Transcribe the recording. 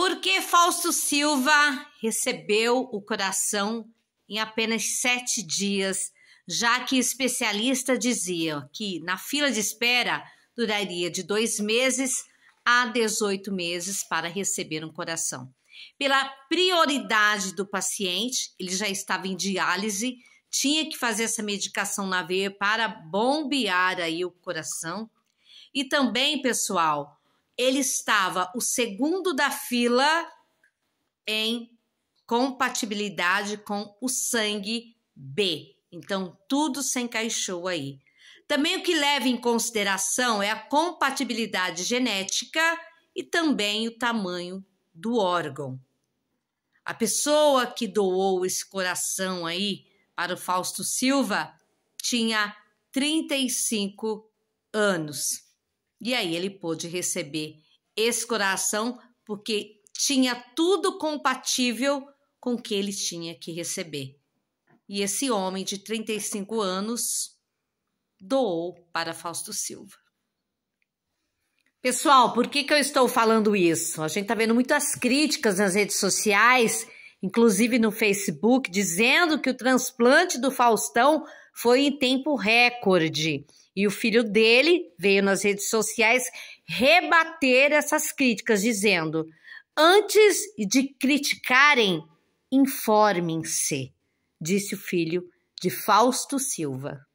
Porque Fausto Silva recebeu o coração em apenas sete dias, já que especialistas diziam que na fila de espera duraria de dois meses a 18 meses para receber um coração. Pela prioridade do paciente, ele já estava em diálise, tinha que fazer essa medicação na veia para bombear aí o coração. E também, pessoal, ele estava o segundo da fila em compatibilidade com o sangue B. Então, tudo se encaixou aí. Também o que leva em consideração é a compatibilidade genética e também o tamanho do órgão. A pessoa que doou esse coração aí para o Fausto Silva tinha 35 anos. E aí ele pôde receber esse coração porque tinha tudo compatível com o que ele tinha que receber. E esse homem de 35 anos doou para Fausto Silva. Pessoal, por que, que eu estou falando isso? A gente está vendo muitas críticas nas redes sociais, inclusive no Facebook, dizendo que o transplante do Faustão foi em tempo recorde. E o filho dele veio nas redes sociais rebater essas críticas, dizendo: Antes de criticarem, informem-se, disse o filho de Fausto Silva.